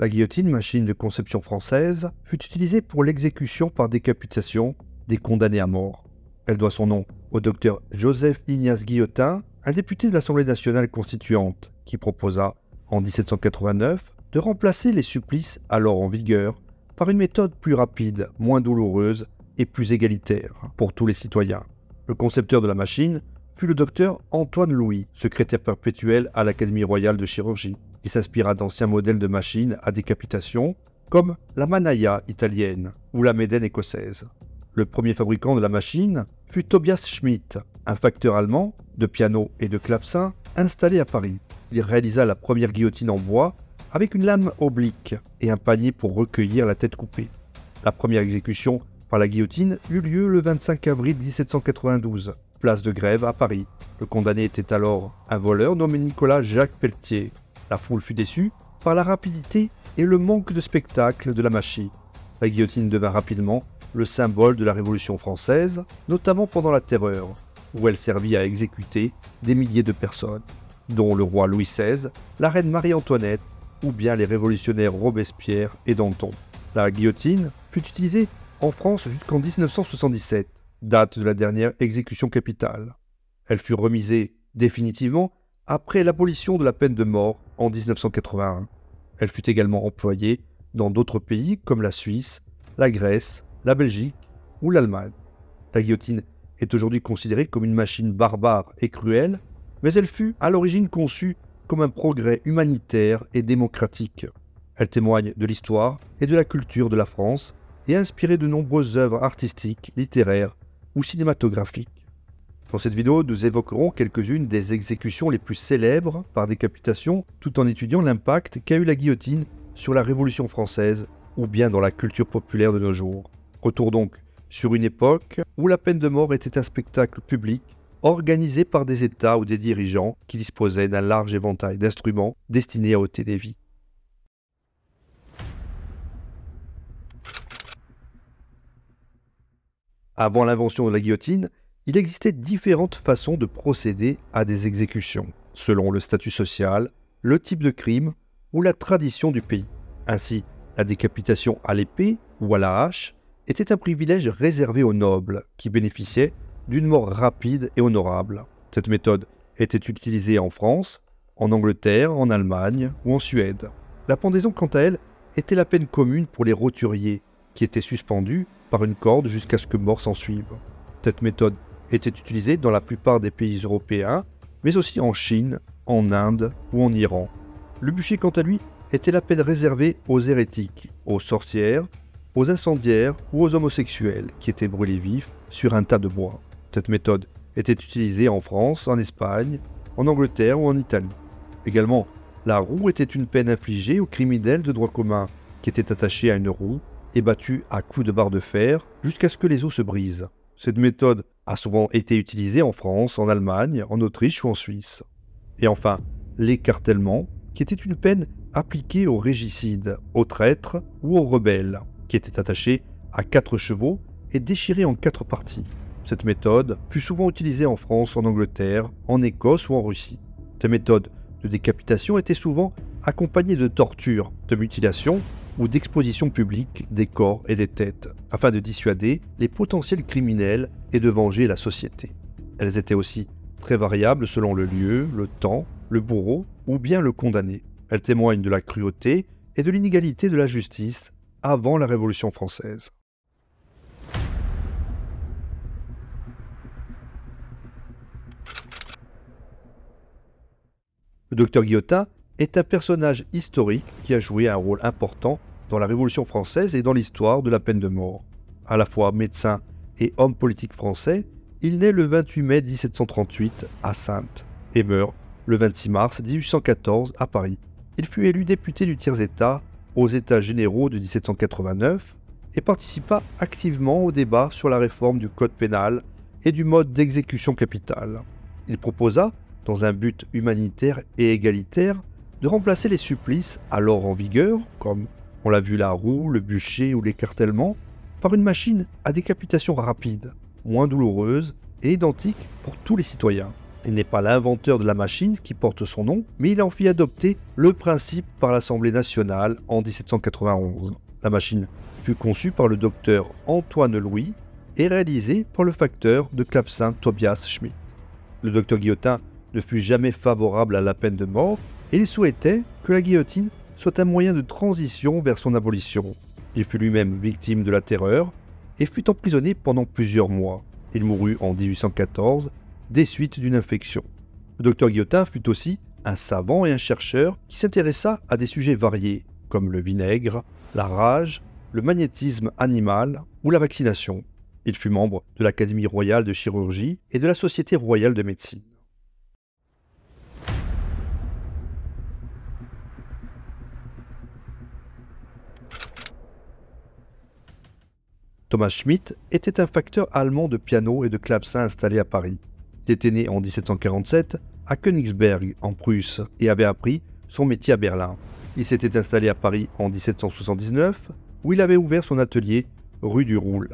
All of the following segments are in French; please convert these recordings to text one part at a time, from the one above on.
La guillotine, machine de conception française, fut utilisée pour l'exécution par décapitation des condamnés à mort. Elle doit son nom au docteur Joseph Ignace Guillotin, un député de l'Assemblée nationale constituante, qui proposa, en 1789, de remplacer les supplices alors en vigueur par une méthode plus rapide, moins douloureuse et plus égalitaire pour tous les citoyens. Le concepteur de la machine fut le docteur Antoine Louis, secrétaire perpétuel à l'Académie royale de chirurgie. Il s'inspira d'anciens modèles de machines à décapitation, comme la Manaya italienne ou la Médène écossaise. Le premier fabricant de la machine fut Tobias Schmidt, un facteur allemand de piano et de clavecin installé à Paris. Il réalisa la première guillotine en bois avec une lame oblique et un panier pour recueillir la tête coupée. La première exécution par la guillotine eut lieu le 25 avril 1792, place de Grève à Paris. Le condamné était alors un voleur nommé Nicolas Jacques Pelletier. La foule fut déçue par la rapidité et le manque de spectacle de la machine. La guillotine devint rapidement le symbole de la Révolution française, notamment pendant la Terreur, où elle servit à exécuter des milliers de personnes, dont le roi Louis XVI, la reine Marie-Antoinette ou bien les révolutionnaires Robespierre et Danton. La guillotine fut utilisée en France jusqu'en 1977, date de la dernière exécution capitale. Elle fut remisée définitivement après l'abolition de la peine de mort en 1981. Elle fut également employée dans d'autres pays comme la Suisse, la Grèce, la Belgique ou l'Allemagne. La guillotine est aujourd'hui considérée comme une machine barbare et cruelle, mais elle fut à l'origine conçue comme un progrès humanitaire et démocratique. Elle témoigne de l'histoire et de la culture de la France et a inspiré de nombreuses œuvres artistiques, littéraires ou cinématographiques. Dans cette vidéo, nous évoquerons quelques-unes des exécutions les plus célèbres par décapitation, tout en étudiant l'impact qu'a eu la guillotine sur la Révolution française ou bien dans la culture populaire de nos jours. Retour donc sur une époque où la peine de mort était un spectacle public organisé par des États ou des dirigeants qui disposaient d'un large éventail d'instruments destinés à ôter des vies. Avant l'invention de la guillotine, il existait différentes façons de procéder à des exécutions, selon le statut social, le type de crime ou la tradition du pays. Ainsi, la décapitation à l'épée ou à la hache était un privilège réservé aux nobles, qui bénéficiaient d'une mort rapide et honorable. Cette méthode était utilisée en France, en Angleterre, en Allemagne ou en Suède. La pendaison, quant à elle, était la peine commune pour les roturiers, qui étaient suspendus par une corde jusqu'à ce que mort s'en suive. Cette méthode était utilisé dans la plupart des pays européens, mais aussi en Chine, en Inde ou en Iran. Le bûcher, quant à lui, était la peine réservée aux hérétiques, aux sorcières, aux incendiaires ou aux homosexuels qui étaient brûlés vifs sur un tas de bois. Cette méthode était utilisée en France, en Espagne, en Angleterre ou en Italie. Également, la roue était une peine infligée aux criminels de droit commun qui étaient attachés à une roue et battus à coups de barre de fer jusqu'à ce que les os se brisent. Cette méthode a souvent été utilisée en France, en Allemagne, en Autriche ou en Suisse. Et enfin, l'écartèlement, qui était une peine appliquée aux régicides, aux traîtres ou aux rebelles, qui était attaché à quatre chevaux et déchirés en quatre parties. Cette méthode fut souvent utilisée en France, en Angleterre, en Écosse ou en Russie. Cette méthode de décapitation était souvent accompagnée de tortures, de mutilations ou d'exposition publique des corps et des têtes, afin de dissuader les potentiels criminels et de venger la société. Elles étaient aussi très variables selon le lieu, le temps, le bourreau ou bien le condamné. Elles témoignent de la cruauté et de l'inégalité de la justice avant la Révolution française. Le docteur Guillotin est un personnage historique qui a joué un rôle important dans la Révolution française et dans l'histoire de la peine de mort. À la fois médecin et homme politique français, il naît le 28 mai 1738 à Saintes et meurt le 26 mars 1814 à Paris. Il fut élu député du tiers-état aux États généraux de 1789 et participa activement au débat sur la réforme du code pénal et du mode d'exécution capitale. Il proposa, dans un but humanitaire et égalitaire, de remplacer les supplices alors en vigueur, comme on l'a vu la roue, le bûcher ou l'écartèlement, par une machine à décapitation rapide, moins douloureuse et identique pour tous les citoyens. Il n'est pas l'inventeur de la machine qui porte son nom, mais il en fit adopter le principe par l'Assemblée nationale en 1791. La machine fut conçue par le docteur Antoine Louis et réalisée par le facteur de clavecin Tobias Schmidt. Le docteur Guillotin ne fut jamais favorable à la peine de mort, il souhaitait que la guillotine soit un moyen de transition vers son abolition. Il fut lui-même victime de la terreur et fut emprisonné pendant plusieurs mois. Il mourut en 1814 des suites d'une infection. Le docteur Guillotin fut aussi un savant et un chercheur qui s'intéressa à des sujets variés, comme le vinaigre, la rage, le magnétisme animal ou la vaccination. Il fut membre de l'Académie royale de chirurgie et de la Société royale de médecine. Thomas Schmidt était un facteur allemand de piano et de clavecin installé à Paris. Il était né en 1747 à Königsberg, en Prusse, et avait appris son métier à Berlin. Il s'était installé à Paris en 1779, où il avait ouvert son atelier rue du Roule.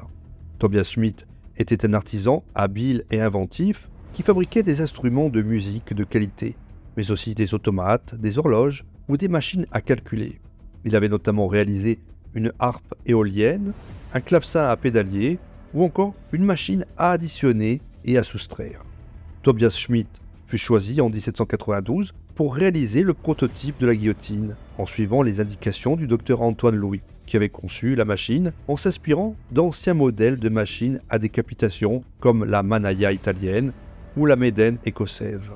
Tobias Schmidt était un artisan habile et inventif qui fabriquait des instruments de musique de qualité, mais aussi des automates, des horloges ou des machines à calculer. Il avait notamment réalisé une harpe éolienne un clavecin à pédalier ou encore une machine à additionner et à soustraire. Tobias Schmidt fut choisi en 1792 pour réaliser le prototype de la guillotine en suivant les indications du docteur Antoine Louis, qui avait conçu la machine en s'inspirant d'anciens modèles de machines à décapitation comme la Manaya italienne ou la Meden écossaise.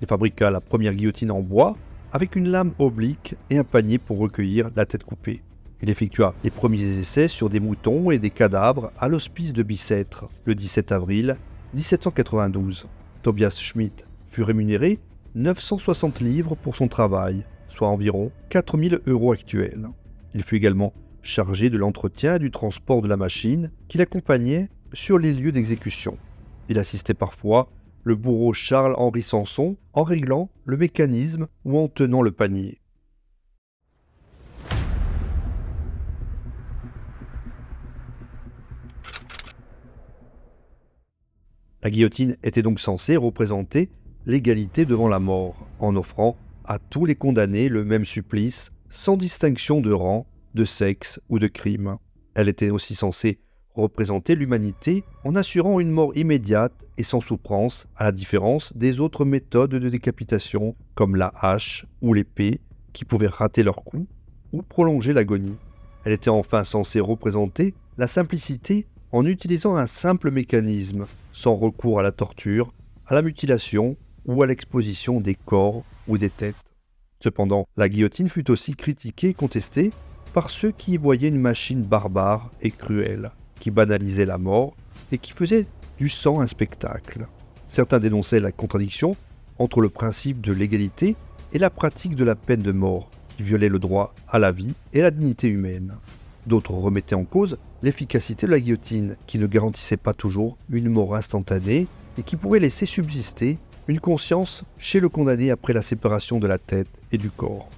Il fabriqua la première guillotine en bois avec une lame oblique et un panier pour recueillir la tête coupée. Il effectua les premiers essais sur des moutons et des cadavres à l'hospice de Bicêtre le 17 avril 1792. Tobias Schmidt fut rémunéré 960 livres pour son travail, soit environ 4000 euros actuels. Il fut également chargé de l'entretien et du transport de la machine qui l'accompagnait sur les lieux d'exécution. Il assistait parfois le bourreau Charles-Henri Sanson en réglant le mécanisme ou en tenant le panier. La guillotine était donc censée représenter l'égalité devant la mort, en offrant à tous les condamnés le même supplice, sans distinction de rang, de sexe ou de crime. Elle était aussi censée représenter l'humanité en assurant une mort immédiate et sans souffrance, à la différence des autres méthodes de décapitation, comme la hache ou l'épée, qui pouvaient rater leur coup ou prolonger l'agonie. Elle était enfin censée représenter la simplicité en utilisant un simple mécanisme, sans recours à la torture, à la mutilation ou à l'exposition des corps ou des têtes. Cependant, la guillotine fut aussi critiquée et contestée par ceux qui y voyaient une machine barbare et cruelle, qui banalisait la mort et qui faisait du sang un spectacle. Certains dénonçaient la contradiction entre le principe de l'égalité et la pratique de la peine de mort, qui violait le droit à la vie et la dignité humaine. D'autres remettaient en cause l'efficacité de la guillotine, qui ne garantissait pas toujours une mort instantanée et qui pouvait laisser subsister une conscience chez le condamné après la séparation de la tête et du corps.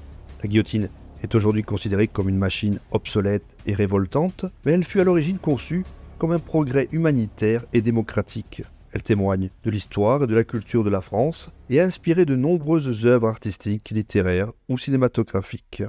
La guillotine est aujourd'hui considérée comme une machine obsolète et révoltante, mais elle fut à l'origine conçue comme un progrès humanitaire et démocratique. Elle témoigne de l'histoire et de la culture de la France et a inspiré de nombreuses œuvres artistiques, littéraires ou cinématographiques.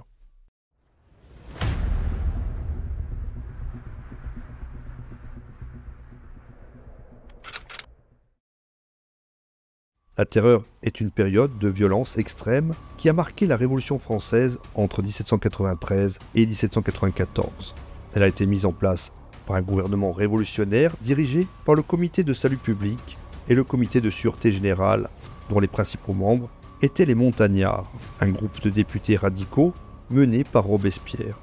La terreur est une période de violence extrême qui a marqué la Révolution française entre 1793 et 1794. Elle a été mise en place par un gouvernement révolutionnaire dirigé par le Comité de salut public et le Comité de sûreté générale, dont les principaux membres étaient les Montagnards, un groupe de députés radicaux mené par Robespierre.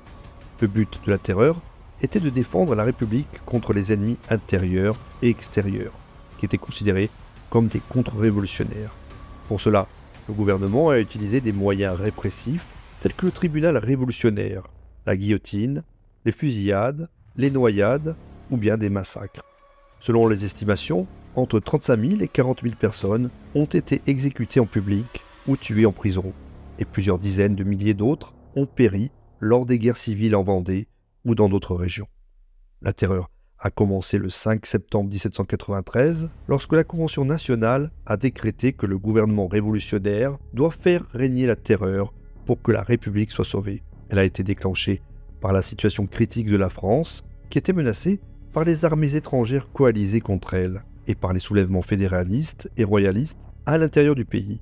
Le but de la terreur était de défendre la République contre les ennemis intérieurs et extérieurs, qui étaient considérés comme des contre-révolutionnaires. Pour cela, le gouvernement a utilisé des moyens répressifs tels que le tribunal révolutionnaire, la guillotine, les fusillades, les noyades ou bien des massacres. Selon les estimations, entre 35 000 et 40 000 personnes ont été exécutées en public ou tuées en prison, et plusieurs dizaines de milliers d'autres ont péri lors des guerres civiles en Vendée ou dans d'autres régions. La terreur a commencé le 5 septembre 1793, lorsque la Convention nationale a décrété que le gouvernement révolutionnaire doit faire régner la terreur pour que la République soit sauvée. Elle a été déclenchée par la situation critique de la France, qui était menacée par les armées étrangères coalisées contre elle, et par les soulèvements fédéralistes et royalistes à l'intérieur du pays.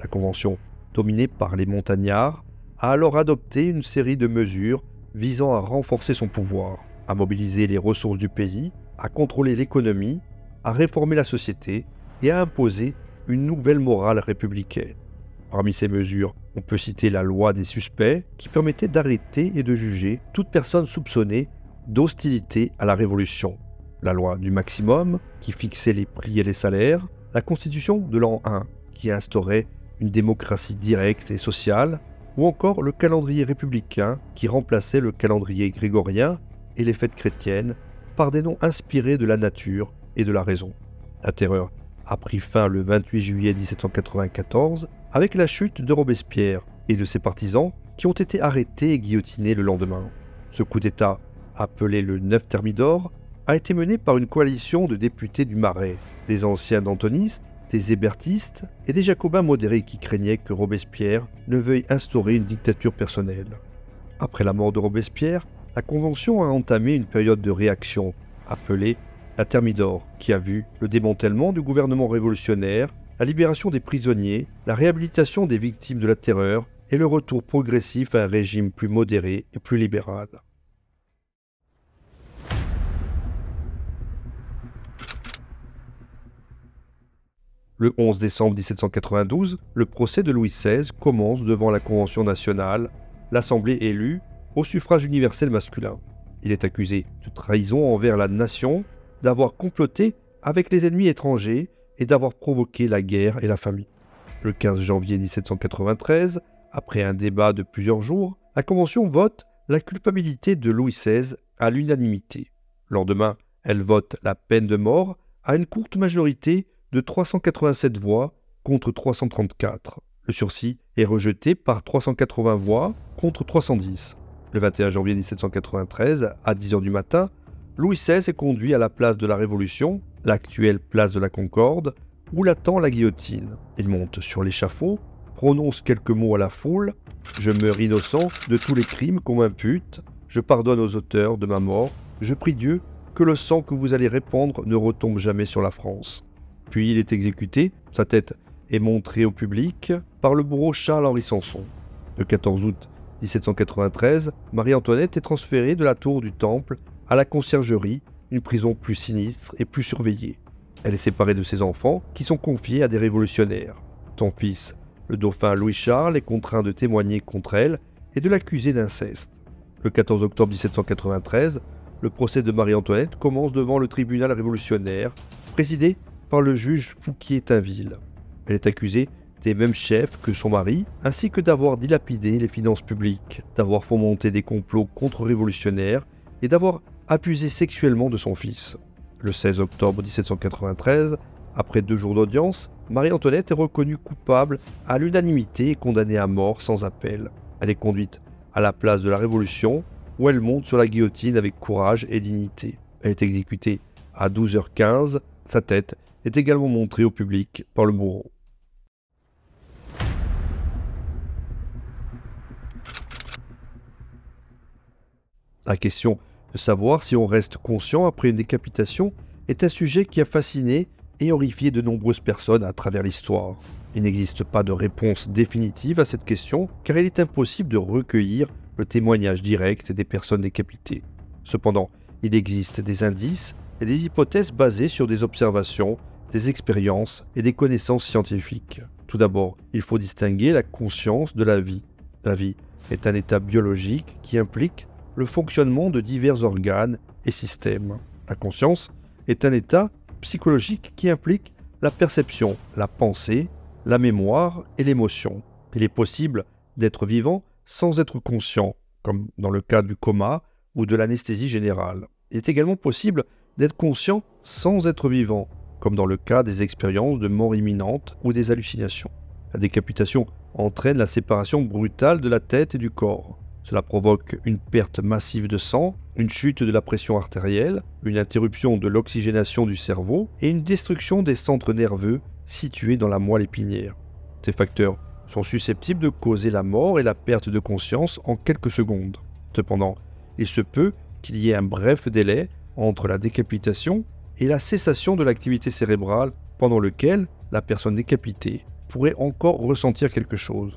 La Convention, dominée par les montagnards, a alors adopté une série de mesures visant à renforcer son pouvoir à mobiliser les ressources du pays, à contrôler l'économie, à réformer la société et à imposer une nouvelle morale républicaine. Parmi ces mesures, on peut citer la loi des suspects qui permettait d'arrêter et de juger toute personne soupçonnée d'hostilité à la Révolution, la loi du maximum qui fixait les prix et les salaires, la constitution de l'an 1 qui instaurait une démocratie directe et sociale, ou encore le calendrier républicain qui remplaçait le calendrier grégorien les fêtes chrétiennes par des noms inspirés de la nature et de la raison. La terreur a pris fin le 28 juillet 1794 avec la chute de Robespierre et de ses partisans qui ont été arrêtés et guillotinés le lendemain. Ce coup d'État, appelé le 9 Thermidor, a été mené par une coalition de députés du Marais, des anciens d'Antonistes, des hébertistes et des jacobins modérés qui craignaient que Robespierre ne veuille instaurer une dictature personnelle. Après la mort de Robespierre, la Convention a entamé une période de réaction appelée la Thermidor, qui a vu le démantèlement du gouvernement révolutionnaire, la libération des prisonniers, la réhabilitation des victimes de la terreur et le retour progressif à un régime plus modéré et plus libéral. Le 11 décembre 1792, le procès de Louis XVI commence devant la Convention nationale, l'Assemblée élue au suffrage universel masculin. Il est accusé de trahison envers la nation, d'avoir comploté avec les ennemis étrangers et d'avoir provoqué la guerre et la famine. Le 15 janvier 1793, après un débat de plusieurs jours, la Convention vote la culpabilité de Louis XVI à l'unanimité. Lendemain, elle vote la peine de mort à une courte majorité de 387 voix contre 334. Le sursis est rejeté par 380 voix contre 310. Le 21 janvier 1793, à 10 heures du matin, Louis XVI est conduit à la place de la Révolution, l'actuelle place de la Concorde, où l'attend la guillotine. Il monte sur l'échafaud, prononce quelques mots à la foule Je meurs innocent de tous les crimes qu'on m'impute, je pardonne aux auteurs de ma mort, je prie Dieu que le sang que vous allez répandre ne retombe jamais sur la France. Puis il est exécuté, sa tête est montrée au public par le bourreau Charles-Henri Sanson. Le 14 août 1793, Marie-Antoinette est transférée de la tour du Temple à la conciergerie, une prison plus sinistre et plus surveillée. Elle est séparée de ses enfants, qui sont confiés à des révolutionnaires. Son fils, le dauphin Louis-Charles, est contraint de témoigner contre elle et de l'accuser d'inceste. Le 14 octobre 1793, le procès de Marie-Antoinette commence devant le tribunal révolutionnaire, présidé par le juge Fouquier-Tinville. Elle est accusée des mêmes chefs que son mari, ainsi que d'avoir dilapidé les finances publiques, d'avoir fomenté des complots contre-révolutionnaires et d'avoir abusé sexuellement de son fils. Le 16 octobre 1793, après deux jours d'audience, Marie-Antoinette est reconnue coupable à l'unanimité et condamnée à mort sans appel. Elle est conduite à la place de la Révolution, où elle monte sur la guillotine avec courage et dignité. Elle est exécutée à 12h15, sa tête est également montrée au public par le bourreau. La question de savoir si on reste conscient après une décapitation est un sujet qui a fasciné et horrifié de nombreuses personnes à travers l'histoire. Il n'existe pas de réponse définitive à cette question car il est impossible de recueillir le témoignage direct des personnes décapitées. Cependant, il existe des indices et des hypothèses basées sur des observations, des expériences et des connaissances scientifiques. Tout d'abord, il faut distinguer la conscience de la vie. La vie est un état biologique qui implique le fonctionnement de divers organes et systèmes. La conscience est un état psychologique qui implique la perception, la pensée, la mémoire et l'émotion. Il est possible d'être vivant sans être conscient, comme dans le cas du coma ou de l'anesthésie générale. Il est également possible d'être conscient sans être vivant, comme dans le cas des expériences de mort imminente ou des hallucinations. La décapitation entraîne la séparation brutale de la tête et du corps. Cela provoque une perte massive de sang, une chute de la pression artérielle, une interruption de l'oxygénation du cerveau et une destruction des centres nerveux situés dans la moelle épinière. Ces facteurs sont susceptibles de causer la mort et la perte de conscience en quelques secondes. Cependant, il se peut qu'il y ait un bref délai entre la décapitation et la cessation de l'activité cérébrale pendant lequel la personne décapitée pourrait encore ressentir quelque chose.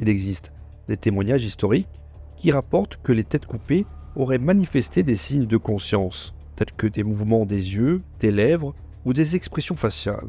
Il existe des témoignages historiques qui rapportent que les têtes coupées auraient manifesté des signes de conscience, tels que des mouvements des yeux, des lèvres ou des expressions faciales.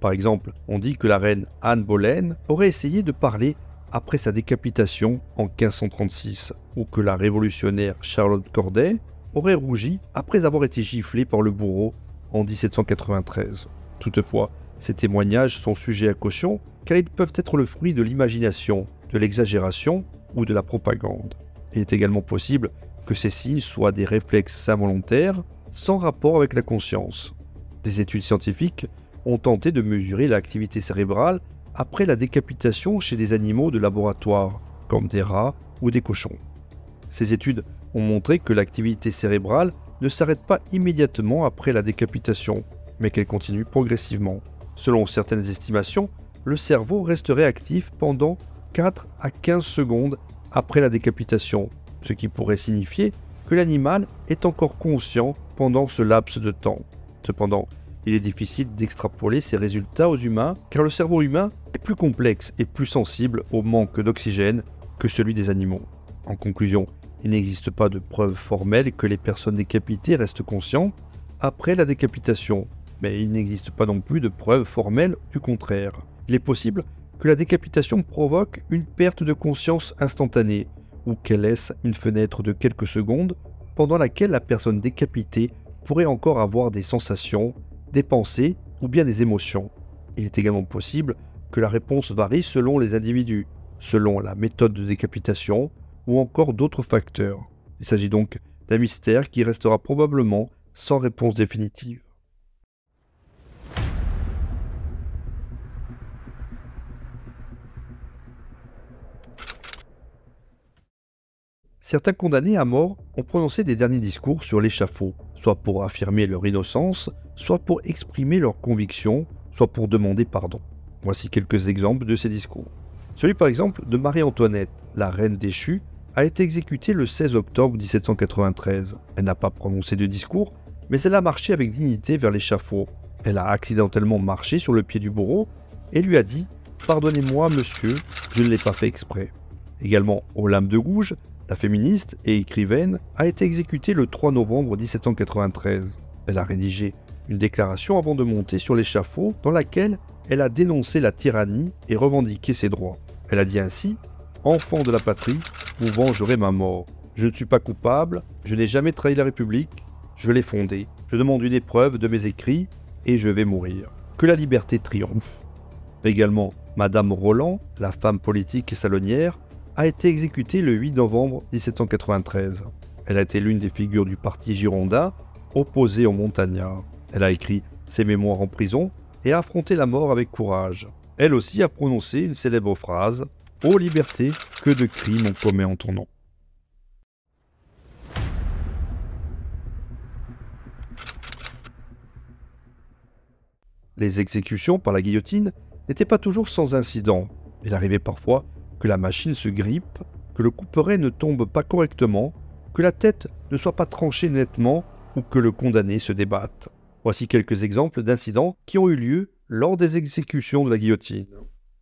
Par exemple, on dit que la reine Anne Boleyn aurait essayé de parler après sa décapitation en 1536, ou que la révolutionnaire Charlotte Corday aurait rougi après avoir été giflée par le bourreau en 1793. Toutefois, ces témoignages sont sujets à caution car ils peuvent être le fruit de l'imagination, de l'exagération ou de la propagande. Il est également possible que ces signes soient des réflexes involontaires sans rapport avec la conscience. Des études scientifiques ont tenté de mesurer l'activité cérébrale après la décapitation chez des animaux de laboratoire, comme des rats ou des cochons. Ces études ont montré que l'activité cérébrale ne s'arrête pas immédiatement après la décapitation, mais qu'elle continue progressivement. Selon certaines estimations, le cerveau resterait actif pendant 4 à 15 secondes après la décapitation, ce qui pourrait signifier que l'animal est encore conscient pendant ce laps de temps. Cependant, il est difficile d'extrapoler ces résultats aux humains car le cerveau humain est plus complexe et plus sensible au manque d'oxygène que celui des animaux. En conclusion, il n'existe pas de preuve formelle que les personnes décapitées restent conscientes après la décapitation, mais il n'existe pas non plus de preuve formelle du contraire. Il est possible la décapitation provoque une perte de conscience instantanée, ou qu'elle laisse une fenêtre de quelques secondes pendant laquelle la personne décapitée pourrait encore avoir des sensations, des pensées ou bien des émotions. Il est également possible que la réponse varie selon les individus, selon la méthode de décapitation ou encore d'autres facteurs. Il s'agit donc d'un mystère qui restera probablement sans réponse définitive. certains condamnés à mort ont prononcé des derniers discours sur l'échafaud, soit pour affirmer leur innocence, soit pour exprimer leur conviction, soit pour demander pardon. Voici quelques exemples de ces discours. Celui par exemple de Marie-Antoinette, la reine déchue, a été exécutée le 16 octobre 1793. Elle n'a pas prononcé de discours, mais elle a marché avec dignité vers l'échafaud. Elle a accidentellement marché sur le pied du bourreau et lui a dit Pardonnez-moi, monsieur, je ne l'ai pas fait exprès. Également aux lames de gouge la féministe et écrivaine, a été exécutée le 3 novembre 1793. Elle a rédigé une déclaration avant de monter sur l'échafaud dans laquelle elle a dénoncé la tyrannie et revendiqué ses droits. Elle a dit ainsi Enfant de la patrie, vous vengerez ma mort. Je ne suis pas coupable, je n'ai jamais trahi la République, je l'ai fondée. Je demande une épreuve de mes écrits et je vais mourir. Que la liberté triomphe. Également, Madame Roland, la femme politique et salonnière, a été exécutée le 8 novembre 1793. Elle a été l'une des figures du parti Girondin, opposé aux montagnards. Elle a écrit ses mémoires en prison et a affronté la mort avec courage. Elle aussi a prononcé une célèbre phrase Ô liberté, que de crimes on commet en ton nom. Les exécutions par la guillotine n'étaient pas toujours sans incident. Il arrivait parfois que la machine se grippe, que le couperet ne tombe pas correctement, que la tête ne soit pas tranchée nettement ou que le condamné se débatte. Voici quelques exemples d'incidents qui ont eu lieu lors des exécutions de la guillotine.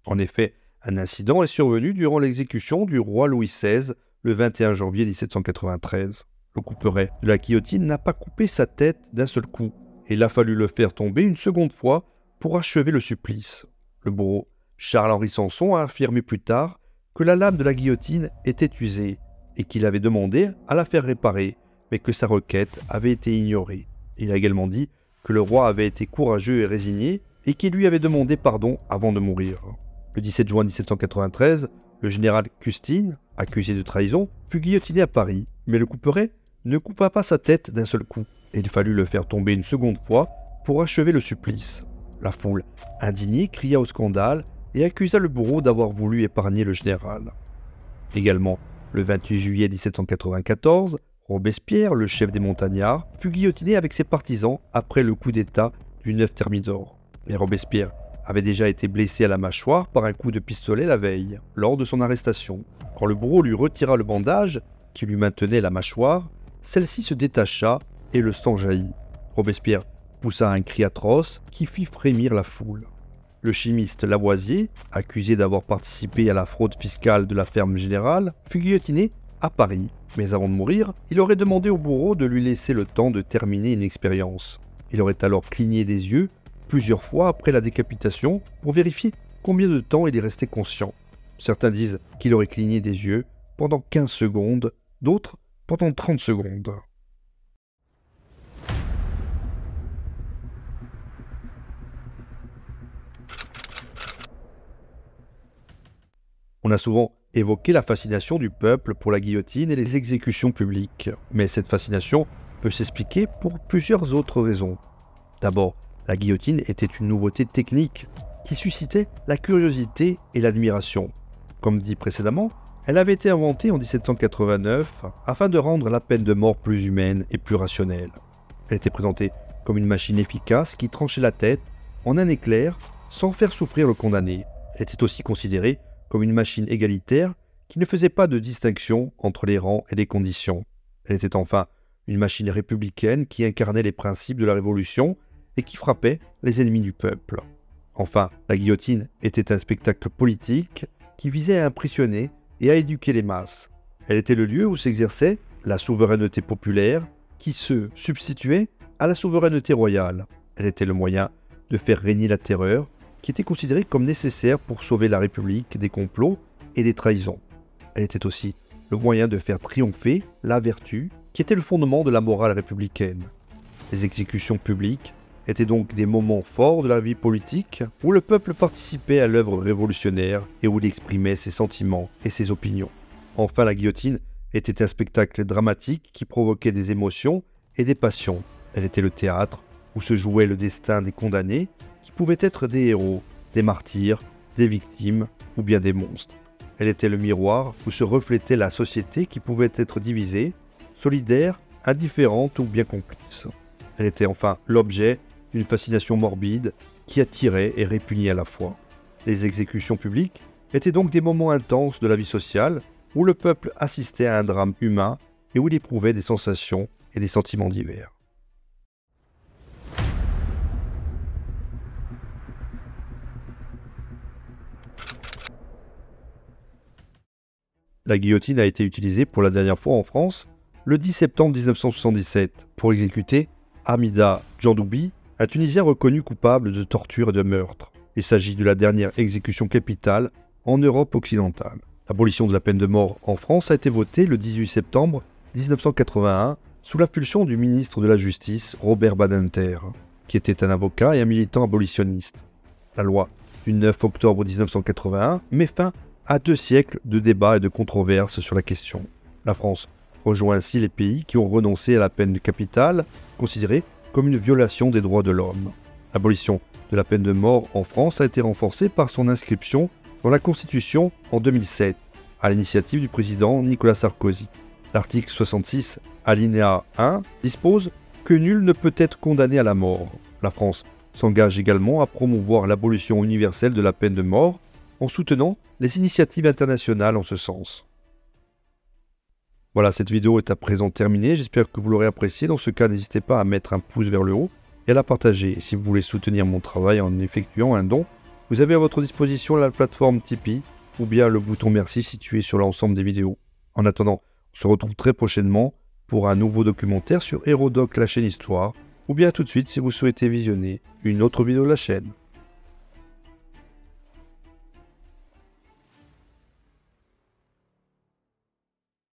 En effet, un incident est survenu durant l'exécution du roi Louis XVI le 21 janvier 1793. Le couperet de la guillotine n'a pas coupé sa tête d'un seul coup, et il a fallu le faire tomber une seconde fois pour achever le supplice. Le bourreau Charles-Henri Sanson a affirmé plus tard que la lame de la guillotine était usée et qu'il avait demandé à la faire réparer, mais que sa requête avait été ignorée. Il a également dit que le roi avait été courageux et résigné et qu'il lui avait demandé pardon avant de mourir. Le 17 juin 1793, le général Custine, accusé de trahison, fut guillotiné à Paris, mais le couperet ne coupa pas sa tête d'un seul coup, et il fallut le faire tomber une seconde fois pour achever le supplice. La foule, indignée, cria au scandale et accusa le bourreau d'avoir voulu épargner le général. Également, le 28 juillet 1794, Robespierre, le chef des montagnards, fut guillotiné avec ses partisans après le coup d'État du 9 Thermidor. Mais Robespierre avait déjà été blessé à la mâchoire par un coup de pistolet la veille, lors de son arrestation. Quand le bourreau lui retira le bandage qui lui maintenait la mâchoire, celle-ci se détacha et le sang jaillit. Robespierre poussa un cri atroce qui fit frémir la foule. Le chimiste Lavoisier, accusé d'avoir participé à la fraude fiscale de la ferme générale, fut guillotiné à Paris. Mais avant de mourir, il aurait demandé au bourreau de lui laisser le temps de terminer une expérience. Il aurait alors cligné des yeux plusieurs fois après la décapitation pour vérifier combien de temps il est resté conscient. Certains disent qu'il aurait cligné des yeux pendant 15 secondes, d'autres pendant 30 secondes. On a souvent évoqué la fascination du peuple pour la guillotine et les exécutions publiques, mais cette fascination peut s'expliquer pour plusieurs autres raisons. D'abord, la guillotine était une nouveauté technique qui suscitait la curiosité et l'admiration. Comme dit précédemment, elle avait été inventée en 1789 afin de rendre la peine de mort plus humaine et plus rationnelle. Elle était présentée comme une machine efficace qui tranchait la tête en un éclair sans faire souffrir le condamné. Elle était aussi considérée comme une machine égalitaire qui ne faisait pas de distinction entre les rangs et les conditions. Elle était enfin une machine républicaine qui incarnait les principes de la Révolution et qui frappait les ennemis du peuple. Enfin, la guillotine était un spectacle politique qui visait à impressionner et à éduquer les masses. Elle était le lieu où s'exerçait la souveraineté populaire qui se substituait à la souveraineté royale. Elle était le moyen de faire régner la terreur qui était considérée comme nécessaire pour sauver la République des complots et des trahisons. Elle était aussi le moyen de faire triompher la vertu, qui était le fondement de la morale républicaine. Les exécutions publiques étaient donc des moments forts de la vie politique où le peuple participait à l'œuvre révolutionnaire et où il exprimait ses sentiments et ses opinions. Enfin, la guillotine était un spectacle dramatique qui provoquait des émotions et des passions. Elle était le théâtre où se jouait le destin des condamnés qui pouvaient être des héros, des martyrs, des victimes ou bien des monstres. Elle était le miroir où se reflétait la société qui pouvait être divisée, solidaire, indifférente ou bien complice. Elle était enfin l'objet d'une fascination morbide qui attirait et répugnait à la fois. Les exécutions publiques étaient donc des moments intenses de la vie sociale où le peuple assistait à un drame humain et où il éprouvait des sensations et des sentiments divers. La guillotine a été utilisée pour la dernière fois en France le 10 septembre 1977 pour exécuter Amida Djandoubi, un Tunisien reconnu coupable de torture et de meurtre. Il s'agit de la dernière exécution capitale en Europe occidentale. L'abolition de la peine de mort en France a été votée le 18 septembre 1981 sous l'impulsion du ministre de la Justice Robert Badinter, qui était un avocat et un militant abolitionniste. La loi du 9 octobre 1981 met fin à deux siècles de débats et de controverses sur la question, la France rejoint ainsi les pays qui ont renoncé à la peine capitale, considérée comme une violation des droits de l'homme. L'abolition de la peine de mort en France a été renforcée par son inscription dans la Constitution en 2007, à l'initiative du président Nicolas Sarkozy. L'article 66, alinéa 1, dispose que nul ne peut être condamné à la mort. La France s'engage également à promouvoir l'abolition universelle de la peine de mort en soutenant les initiatives internationales en ce sens. Voilà, cette vidéo est à présent terminée, j'espère que vous l'aurez appréciée. Dans ce cas, n'hésitez pas à mettre un pouce vers le haut et à la partager. Et si vous voulez soutenir mon travail en effectuant un don, vous avez à votre disposition la plateforme Tipeee ou bien le bouton merci situé sur l'ensemble des vidéos. En attendant, on se retrouve très prochainement pour un nouveau documentaire sur Hérodoc, la chaîne Histoire, ou bien tout de suite si vous souhaitez visionner une autre vidéo de la chaîne.